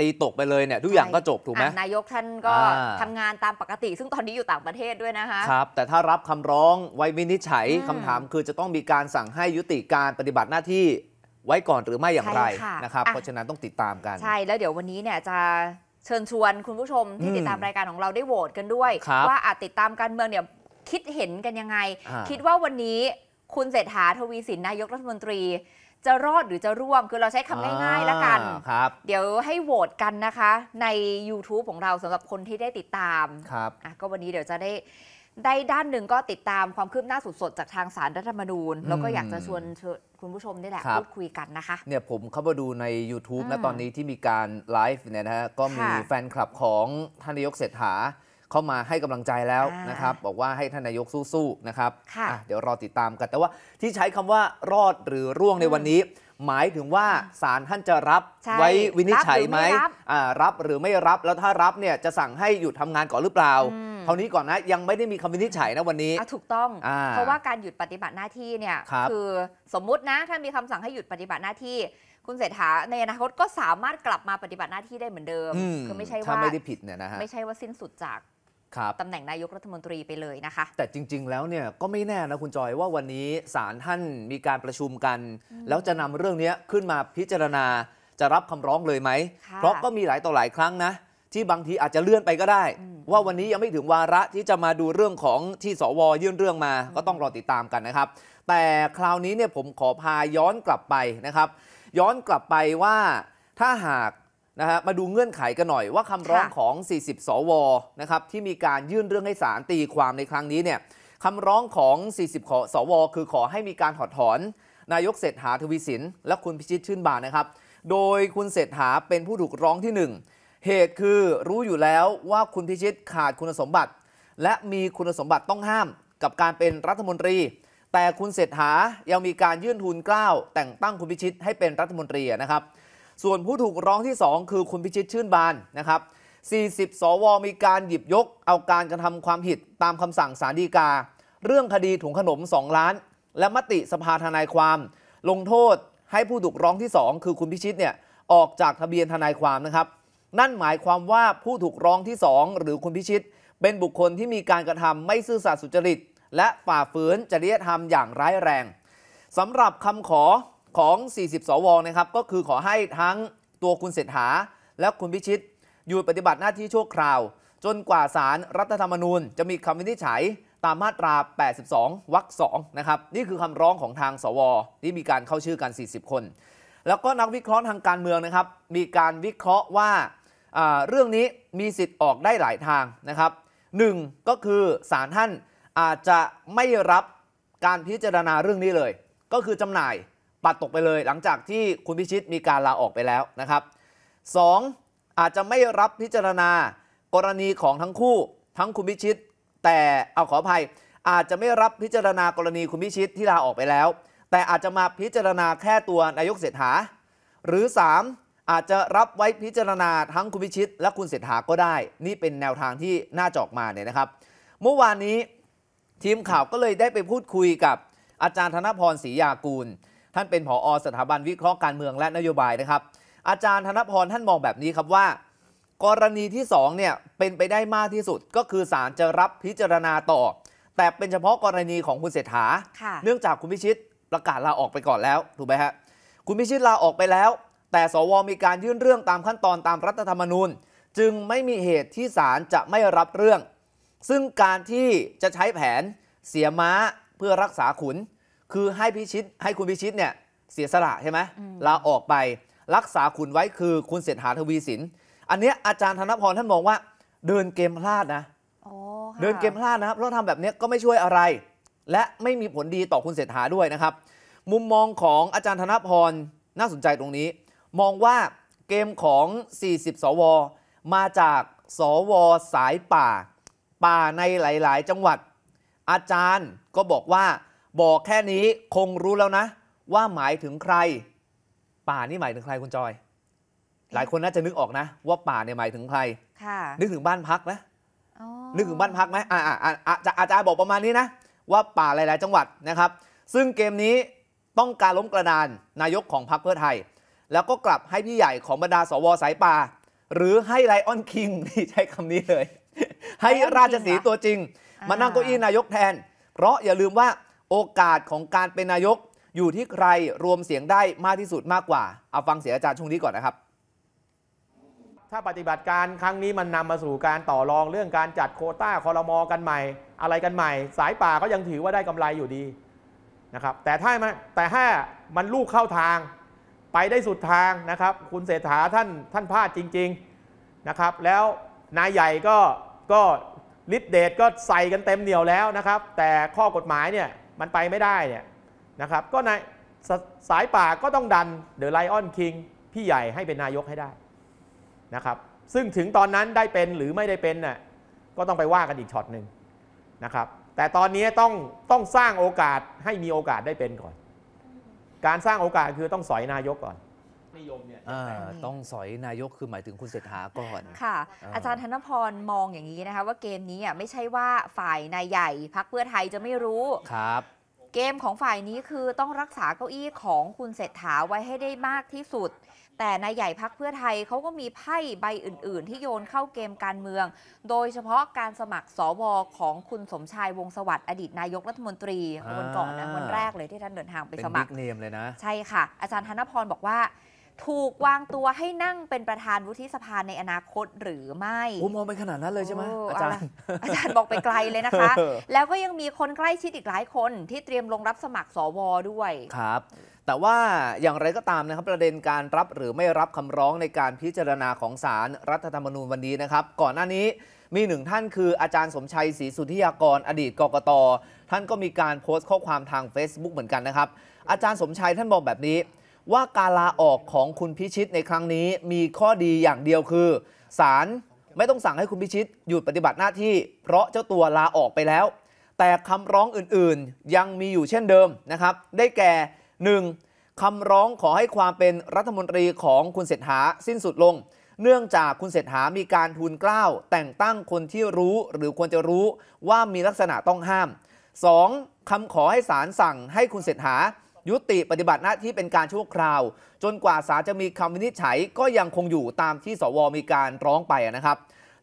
ตีตกไปเลยเนี่ย ทุกอย่างก็จบถูกไหมนายกท่านก็ทำงานตามปกติ ซึ่งตอนนี้อยู่ต่างประเทศด้วยนะคะครับ แต่ถ้ารับคำร้องไว้วินิจฉัยคำถามคือจะต้องมีการสั่งให้ยุติการปฏิบัติหน้าที่ไว้ก่อนหรือไม่อย่างไรนะครับเพราะฉะนั้นต้องติดตามกัน ใช่ แล้วเดี๋ยววันนี้เนี่ยจะเชิญชวนคุณผู้ชมที่ติดตามรายการของเราได้โหวตกันด้วยว่าอาจติดตามการเมืองเนี่ยคิดเห็นกันยังไงคิดว่าวันนี้คุณเศรษฐาทวีสินนายกรัฐมนตรีจะรอดหรือจะร่วงคือเราใช้คำง่ายๆแล้วกันครับ เดี๋ยวให้โหวตกันนะคะใน YouTube ของเราสำหรับคนที่ได้ติดตามครับ ก็วันนี้เดี๋ยวจะได้ได้ด้านหนึ่งก็ติดตามความคืบหน้าสดๆ จากทางสารรัฐธรรมนูญแล้วก็อยากจะชวนคุณผู้ชมนี่แหละพูดคุยกันนะคะ เนี่ยผมเข้ามาดูใน YouTube นะตอนนี้ที่มีการไลฟ์เนี่ยนะฮะก็มีแฟนคลับของท่านนายกเศรษฐาเข้ามาให้กำลังใจแล้วนะครับ บอกว่าให้ท่านนายกสู้ๆนะครับเดี๋ยวรอติดตามกัน แต่ว่าที่ใช้คำว่ารอดหรือร่วงในวันนี้ หมายถึงว่าศาลท่านจะรับไว้วินิจฉัยไหมรับหรือไม่รับแล้วถ้ารับเนี่ยจะสั่งให้หยุดทำงานก่อนหรือเปล่า เท่านี้ก่อนนะ ยังไม่ได้มีคำวินิจฉัยนะวันนี้ถูกต้อง เพราะว่าการหยุดปฏิบัติหน้าที่เนี่ยคคือสมมุตินะถ้ามีคำสั่งให้หยุดปฏิบัติหน้าที่ คุณเศรษฐาในอนาคตก็สามารถกลับมาปฏิบัติหน้าที่ได้เหมือนเดิมคือไม่ใช่ว่าไม่ได้ผิดเนี่ยนะฮะไม่ใช่ว่าสิ้นสุดจากตำแหน่งนายกรัฐมนตรีไปเลยนะคะแต่จริงๆ แล้วเนี่ยก็ไม่แน่นะคุณจอยว่าวันนี้ศาลท่านมีการประชุมกัน แล้วจะนำเรื่องนี้ขึ้นมาพิจารณาจะรับคำร้องเลยไหมเพราะก็มีหลายต่อหลายครั้งนะที่บางทีอาจจะเลื่อนไปก็ได้ ว่าวันนี้ยังไม่ถึงวาระที่จะมาดูเรื่องของที่สว ยื่นเรื่องมา ก็ต้องรอติดตามกันนะครับ แต่คราวนี้เนี่ยผมขอพาย้อนกลับไปนะครับ ย้อนกลับไปว่าถ้าหากนะฮะมาดูเงื่อนไขกันหน่อยว่าคำร้องของ 40 สว นะครับที่มีการยื่นเรื่องให้ศาลตีความในครั้งนี้เนี่ยคำร้องของ 40สว คือขอให้มีการถอดถอนนายกเศรษฐาทวีสินและคุณพิชิตชื่นบานนะครับ โดยคุณเศรษฐาเป็นผู้ถูกร้องที่ 1 เหตุคือรู้อยู่แล้วว่าคุณพิชิตขาดคุณสมบัติ และมีคุณสมบัติต้องห้าม กับการเป็นรัฐมนตรี แต่คุณเศรษฐายังมีการยื่นทุนกล้าวแต่งตั้งคุณพิชิตให้เป็นรัฐมนตรีนะครับส่วนผู้ถูกร้องที่ 2 คือคุณพิชิตชื่นบานนะครับ 40 สวมีการหยิบยกเอาการกระทำความผิดตามคำสั่งศาลฎีกา เรื่องคดีถุงขนม 2 ล้าน และมติสภาทนายความ ลงโทษให้ผู้ถูกร้องที่ 2 คือคุณพิชิต เนี่ย ออกจากทะเบียนทนายความนะครับ นั่นหมายความว่าผู้ถูกร้องที่ 2 หรือคุณพิชิต เป็นบุคคลที่มีการกระทำไม่ซื่อสัตย์สุจริต และฝ่าฝืนจริยธรรมอย่างร้ายแรงสำหรับคำขอของ 40 สว นะครับ ก็คือขอให้ทั้งตัวคุณเศรษฐาและคุณพิชิต อยู่ปฏิบัติหน้าที่ชั่วคราว จนกว่าสารรัฐธรรมนูญ จะมีคำวินิจฉัยตามมาตรา 82 วรรค2นะครับ นี่คือคำร้องของทางสว ที่มีการเข้าชื่อกัน 40 คน แล้วก็นักวิเคราะห์ทางการเมืองนะครับ มีการวิเคราะห์ว่าเรื่องนี้มีสิทธิ์ออกได้หลายทางนะครับหนึ่งก็คือศาลท่านอาจจะไม่รับการพิจารณาเรื่องนี้เลย ก็คือจำหน่ายปัดตกไปเลยหลังจากที่คุณพิชิตมีการลาออกไปแล้วนะครับ 2. ออาจจะไม่รับพิจารณากรณีของทั้งคู่ ทั้งคุณพิชิต แต่เอาขออภัยอาจจะไม่รับพิจารณากรณีคุณพิชิตที่ลาออกไปแล้ว แต่อาจจะมาพิจารณาแค่ตัวนายกเศรษฐาหรือ 3. อาจจะรับไว้พิจารณาทั้งคุณพิชิต และคุณเศรษฐาก็ได้ นี่เป็นแนวทางที่น่าจอกมาเนี่ยนะครับ เมื่อวานนี้ทีมข่าวก็เลยได้ไปพูดคุยกับ อาจารย์ธนพรศรียากูลท่านเป็นผออสถาบันวิเคราะห์การเมืองและนโยบายนะครับ อาจารย์ธนพรท่านมองแบบนี้ครับว่า กรณีที่2เนี่ยเป็นไปได้มากที่สุดก็คือศาลจะรับพิจารณาต่อ แต่เป็นเฉพาะกรณีของคุณเศรษฐา เนื่องจากคุณพิชิตประกาศลาออกไปก่อนแล้วถูกไหมฮะคุณพิชิตลาออกไปแล้ว แต่สวมีการยื่นเรื่องตามขั้นตอนตามรัฐธรรมนูญ จึงไม่มีเหตุที่ศาลจะไม่รับเรื่อง ซึ่งการที่จะใช้แผนเสียม้าเพื่อรักษาขุนคือให้พิชิตให้คุณพิชิต เนี่ย เสียสละใช่ไหมลาออกไปรักษาคุณไว้คือคุณเศรษฐาทวีสินอันนี้อาจารย์ธนพรท่านมองว่า เดินเกมพลาดนะเดินเกมพลาดนะครับเพราะทำแบบนี้ก็ไม่ช่วยอะไร และไม่มีผลดีต่อคุณเศรษฐาด้วยนะครับ มุมมองของอาจารย์ธนพรน่าสนใจตรงนี้ มองว่าเกมของ 40 สว มาจากสวสายป่า ป่าในหลาย ๆ จังหวัด อาจารย์ก็บอกว่าบอกแค่นี้คงรู้แล้วนะ ว่าหมายถึงใคร ป่านี่หมายถึงใครคุณจอย หลายคนน่าจะนึกออกนะว่าป่าเนี่ยหมายถึงใครนึกถึงบ้านพักไหมนึกถึงบ้านพักไหมอ่าอ่าอจาอาจารย์บอกประมาณนี้นะ ว่าป่าหลาย ๆ จังหวัดนะครับ ซึ่งเกมนี้ต้องการล้มกระดานนายกของพรรคเพื่อไทย แล้วก็กลับให้พี่ใหญ่ของบรรดาสวสายป่า หรือให้ไลออนคิงนี่ใช้คำนี้เลยให้ราชสีตัวจริง มานั่งเก้าอี้นายกแทน เพราะอย่าลืมว่าโอกาสของการเป็นนายกอยู่ที่ใครรวมเสียงได้มากที่สุดมากกว่า เอาฟังเสียงอาจารย์ช่วงนี้ก่อนนะครับ ถ้าปฏิบัติการครั้งนี้มันนำมาสู่การต่อรองเรื่องการจัดโคต้าคอรมอกันใหม่ อะไรกันใหม่ สายป่าก็ยังถือว่าได้กำไรอยู่ดีนะครับแต่ถ้ามันแต่ถ้ามันลูกเข้าทาง ไปได้สุดทางนะครับ คุณเศรษฐาท่านท่านพลาดจริง ๆนะครับ แล้วนายใหญ่ก็ก็ฤทธเดชก็ใส่กันเต็มเหนียวแล้วนะครับ แต่ข้อกฎหมายเนี่ยมันไปไม่ได้เนี่ยนะครับก็ในสสายป่าก็ต้องดันเดอะไลออนคิงพี่ใหญ่ให้เป็นนายกให้ได้นะครับซึ่งถึงตอนนั้นได้เป็นหรือไม่ได้เป็นน่ะก็ต้องไปว่ากันอีกช็อตหนึ่งนะครับแต่ตอนนี้ต้องต้องสร้างโอกาสให้มีโอกาสได้เป็นก่อน การสร้างโอกาสคือต้องสอยนายกก่อนนิยมเนี่ยต้องสอยนายกคือหมายถึงคุณเศรษฐาก่อน ค่ะ อาจารย์ธนพรมองอย่างนี้นะคะ ว่าเกมนี้ไม่ใช่ว่าฝ่ายนายใหญ่พักเพื่อไทยจะไม่รู้ครับ เกมของฝ่ายนี้คือต้องรักษาเก้าอี้ของคุณเศรษฐาไว้ให้ได้มากที่สุด แต่นายใหญ่พักเพื่อไทยเขาก็มีไพ่ใบอื่นๆ ที่โยนเข้าเกมการเมือง โดยเฉพาะการสมัครสวของคุณสมชายวงศสวัสดิ์อดีตนายกรัฐมนตรีวันก่อนนะวันแรกเลยที่ท่านเดินทางไปเป็นสมับ็นนิกเนมเลยนะ ใช่ค่ะ อาจารย์ธนพรบอกว่าถูกวางตัวให้นั่งเป็นประธานวุฒิสภาในอนาคตหรือไม่ มองไปขนาดนั้นเลยใช่ไหมอาจารย์ อาจารย์บอกไปไกลเลยนะคะ แล้วก็ยังมีคนใกล้ชิดอีกหลายคนที่เตรียมลงรับสมัครสว ด้วย ครับ แต่ว่าอย่างไรก็ตามนะครับ ประเด็นการรับหรือไม่รับคำร้องในการพิจารณาของศาลรรัฐธรรมนูญวันนี้นะครับ ก่อนหน้านี้มีหนึ่งท่านคือ อาจารย์สมชัยศรีสุธิยากรอดีตกกตท่านก็มีการโพสต์ข้อความทาง Facebook เหมือนกันนะครับ อาจารย์สมชัยท่านบอกแบบนี้ว่าการลาออกของคุณพิชิตในครั้งนี้มีข้อดีอย่างเดียวคือศาลไม่ต้องสั่งให้คุณพิชิตหยุดปฏิบัติหน้าที่ เพราะเจ้าตัวลาออกไปแล้ว แต่คำร้องอื่นๆยังมีอยู่เช่นเดิมนะครับ ได้แก่ 1. คำร้องขอให้ความเป็นรัฐมนตรีของคุณเศรษฐาสิ้นสุดลง เนื่องจากคุณเศรษฐามีการทูลเกล้าแต่งตั้งคนที่รู้หรือควรจะรู้ว่ามีลักษณะต้องห้าม 2. คำขอให้ศาลสั่งให้คุณเศรษฐายุติปฏิบัติหน้าที่เป็นการชั่วคราว จนกว่าศาลจะมีคำวินิจฉัยก็ยังคงอยู่ตามที่สวมีการร้องไปนะครับ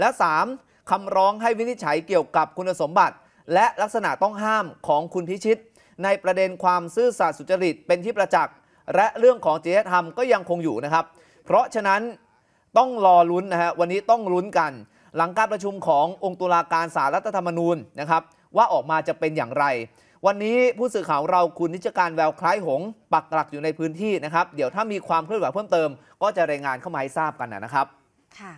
และ3คำร้องให้วินิจฉัยเกี่ยวกับคุณสมบัติ และลักษณะต้องห้ามของคุณพิชิตในประเด็นความซื่อสัตย์สุจริตเป็นที่ประจักษ์และเรื่องของจริยธรรมก็ยังคงอยู่นะครับ เพราะฉะนั้นต้องรอลุ้นนะฮะวันนี้ต้องลุ้นกัน หลังการประชุมขององค์ตุลาการสารรัฐธรรมนูญนะครับ ว่าออกมาจะเป็นอย่างไรวันนี้ผู้สื่อข่าวเราคุณนิจการแววคล้ายหงปักหลักอยู่ในพื้นที่นะครับ เดี๋ยวถ้ามีความเคลื่อนไหวเพิ่มเติม ก็จะรายงานเข้ามาให้ทราบกันนะครับค่ะ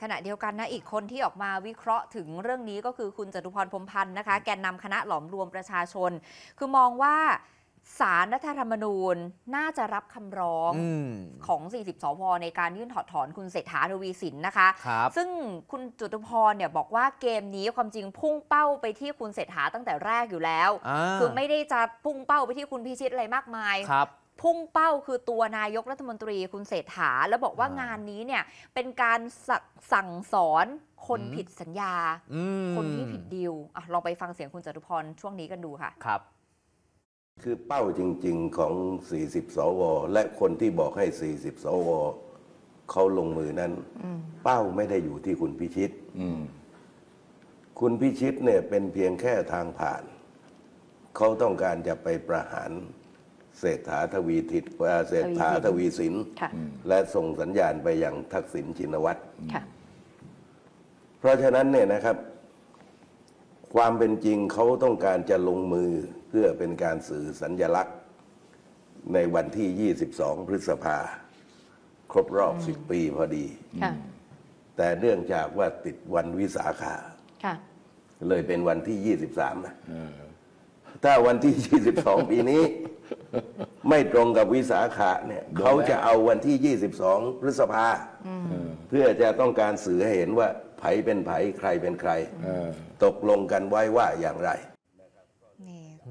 ขณะเดียวกันนะ อีกคนที่ออกมาวิเคราะห์ถึงเรื่องนี้ก็คือคุณจตุพรพรมพันธ์นะคะ แกนนำคณะหลอมรวมประชาชน คือมองว่าสารรัฐธรรมนูญน่าจะรับคำร้องอของ 40สวในการยื่นถอดถอนคุณเศรษฐาทวีสินนะคะคซึ่งคุณจุตุพรเนี่ยบอกว่าเกมนี้ความจริงพุ่งเป้าไปที่คุณเศรษฐาตั้งแต่แรกอยู่แล้ว คือไม่ได้จะพุ่งเป้าไปที่คุณพิชิตอะไรมากมายพุ่งเป้าคือตัวนายกรัฐมนตรีคุณเศรษฐาแล้วบอกว่างานนี้เนี่ยเป็นการสสั่งสอนคนผิดสัญญา คนที่ผิดดีลลองไปฟังเสียงคุณจตุพรช่วงนี้กันดูค่ะครับคือเป้าจริงๆของ40สวและคนที่บอกให้40สวเขาลงมือนั้นเป้าไม่ได้อยู่ที่คุณพิชิตคุณพิชิตเนี่ย เป็นเพียงแค่ทางผ่าน เขาต้องการจะไปประหาร เศรษฐาทวีทิศเศรษฐาทวีสินและส่งสัญญาณไปยังทักษิณชินวัตรเพราะฉะนั้นเนี่ยนะครับ ความเป็นจริงเขาต้องการจะลงมือเพื่อเป็นการสื่อสัญญลักษณ์ในวันที่ 22 พฤษภาครบรอบ 10 ปีพอดีแต่เนื่องจากว่าติดวันวิสาขาเลยเป็นวันที่ 23 นะถ้าวันที่ 22 ปีนี้ ไม่ตรงกับวิสาขาเนี่ย เขาจะเอาวันที่ 22 พฤษภาเพื่อจะต้องการสื่อให้เห็นว่าไผเป็นไผใครเป็นใครตกลงกันไว้ว่าอย่างไร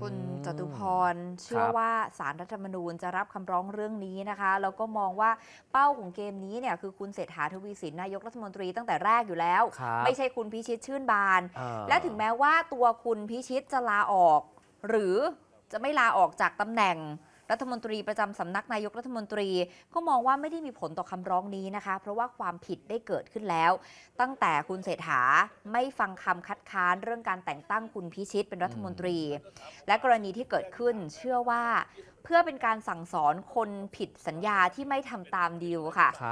คุณจตุพร เชื่อว่าสารรัฐธรรมนูญจะรับคำร้องเรื่องนี้นะคะแล้วก็มองว่าเป้าของเกมนี้เนี่ยคือคุณเศรษฐาทวีสินนายกรัฐมนตรีตั้งแต่แรกอยู่แล้ว ไม่ใช่คุณพิชิตชื่นบาน และถึงแม้ว่าตัวคุณพิชิตจะลาออก หรือจะไม่ลาออกจากตำแหน่งรัฐมนตรีประจำสำนักนายกรัฐมนตรี ก็มองว่าไม่ได้มีผลต่อคำร้องนี้นะคะ เพราะว่าความผิดได้เกิดขึ้นแล้ว ตั้งแต่คุณเศรษฐาไม่ฟังคำคัดค้าน เรื่องการแต่งตั้งคุณพิชิตเป็นรัฐมนตรี และกรณีที่เกิดขึ้นเชื่อว่าเพื่อเป็นการสั่งสอนคนผิดสัญญาที่ไม่ทำตามดีลค่ะค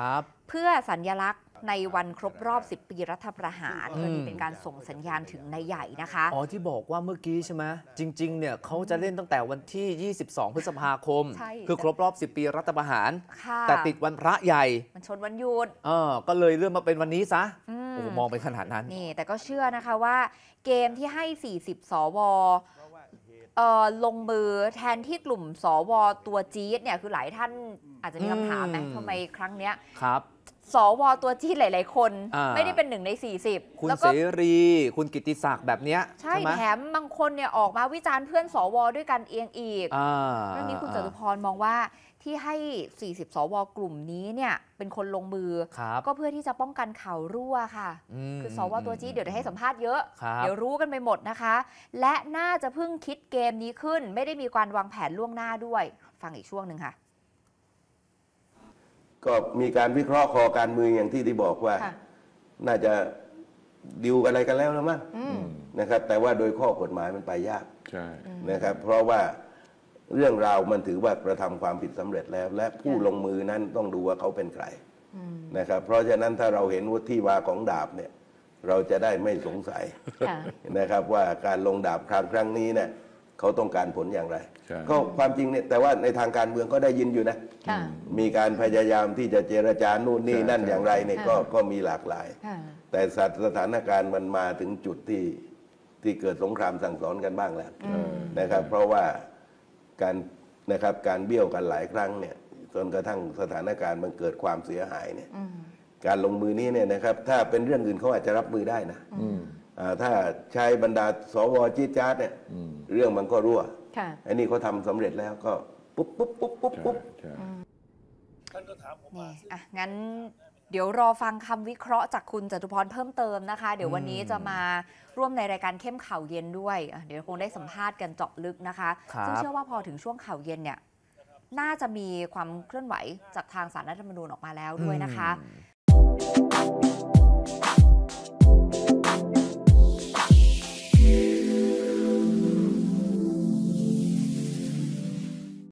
เพื่อสัญญลักษณ์ในวันครบรอบ 10 ปีรัฐประหารนี่เป็นการส่งสัญญาณถึงนายใหญ่นะคะ อ๋อที่บอกว่าเมื่อกี้ใช่ไหมจริง ๆ เนี่ยเขาจะเล่นตั้งแต่วันที่ 22 พฤษภาคมใช่คือครบรอบ 10 ปีรัฐประหารค่ะแต่ติดวันพระใหญ่ มันชนวันหยุดเออก็เลยเลื่อนมาเป็นวันนี้ซะอโอ้มองไปขนาดนั้น นี่แต่ก็เชื่อนะคะว่า เกมที่ให้ 40 สวเอ่อลงมือแทนที่กลุ่มสวตัวจี๊ดเนี่ยคือหลายท่านอาจจะมีคำถามนะมทำไมครั้งเนี้ย ครับสวตัวจี้หลายๆคน ไม่ได้เป็นหนึ่งใน 40 คุณแล้วเสรี คุณกิติศักดิ์แบบเนี้ยใช่ไหมแถมบางคนเนี่ยออกมาวิจารณ์เพื่อนสวด้วยกันเองอีกเรื่องนี้คุณจตุพรมองว่าที่ให้ 40สวกลุ่มนี้เนี่ยเป็นคนลงมือ ก็เพื่อที่จะป้องกันข่าวรั่วค่ะ คือสวตัวจี้เดี๋ยวจะให้สัมภาษณ์เยอะ เดี๋ยวรู้กันไปหมดนะคะ และน่าจะเพิ่งคิดเกมนี้ขึ้นไม่ได้มีการวางแผนล่วงหน้าด้วยฟังอีกช่วงหนึ่งค่ะก็มีการวิเคราะห์คอการเมืองอย่างที่ได้บอกว่า น่าจะดิวอะไรกันแล้วือมั้งนะครับ แต่ว่าโดยข้อกฎหมายมันไปยากนะครับ เพราะว่าเรื่องราวมันถือว่ากระทำความผิดสำเร็จแล้ว และผู้ลงมือนั้นต้องดูว่าเขาเป็นใครนะครับ เพราะฉะนั้นถ้าเราเห็นว่าที่วาของดาบเนี่ยเราจะได้ไม่สงสัยนะครับ ว่าการลงดาบครั้งครั้งนี้เนี่ยเขาต้องการผลอย่างไรก็ความจริงเนี่ยแต่ว่าในทางการเมืองก็ได้ยินอยู่นะมีการพยายามที่จะเจรจานู่นนี่ นั่นอย่างไรเนี่ยก็ก็มีหลากหลาย แต่สถานการณ์มันมาถึงจุดที่ที่เกิดสงครามสั่งสอนกันบ้างแล้ว นะครับ เพราะว่าการนะครับการเบี้ยวกันหลายครั้งเนี่ยจนกระทั่งสถานการณ์มันเกิดความเสียหายเนี่ยการลงมือนี้เนี่ยนะครับ ถ้าเป็นเรื่องอื่นเขาอาจจะรับมือได้นะถ้าใช้บรรดาสวจีจาร์เนี่ยเรื่องมันก็รั่วอันนี้เขาทำสำเร็จแล้วก็ปุ๊บปุ๊บปุ๊บปุ๊บปุ๊บนี่อ่ะงั้นเดี๋ยวรอฟังคำวิเคราะห์จากคุณจตุพรเพิ่มเติมนะคะ เดี๋ยววันนี้จะมาร่วมในรายการเข้มข่าวเย็นด้วย เดี๋ยวคงได้สัมภาษณ์กันเจาะลึกนะคะ ซึ่งเชื่อว่าพอถึงช่วงข่าวเย็นเนี่ย น่าจะมีความเคลื่อนไหวจากทางสารรัฐธรรมนูญออกมาแล้วด้วยนะคะ